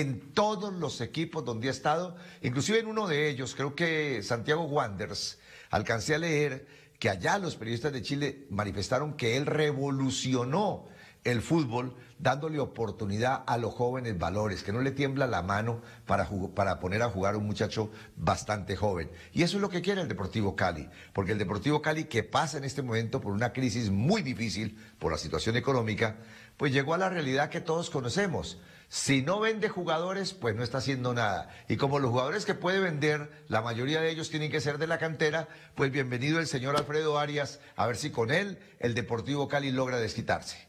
en todos los equipos donde ha estado, inclusive en uno de ellos, creo que Santiago Wanders, alcancé a leer que allá los periodistas de Chile manifestaron que él revolucionó el fútbol dándole oportunidad a los jóvenes valores, que no le tiembla la mano para, para, poner a jugar a un muchacho bastante joven. Y eso es lo que quiere el Deportivo Cali, porque el Deportivo Cali, que pasa en este momento por una crisis muy difícil por la situación económica, pues llegó a la realidad que todos conocemos. Si no vende jugadores, pues no está haciendo nada. Y como los jugadores que puede vender, la mayoría de ellos tienen que ser de la cantera, pues bienvenido el señor Alfredo Arias, a ver si con él el Deportivo Cali logra desquitarse.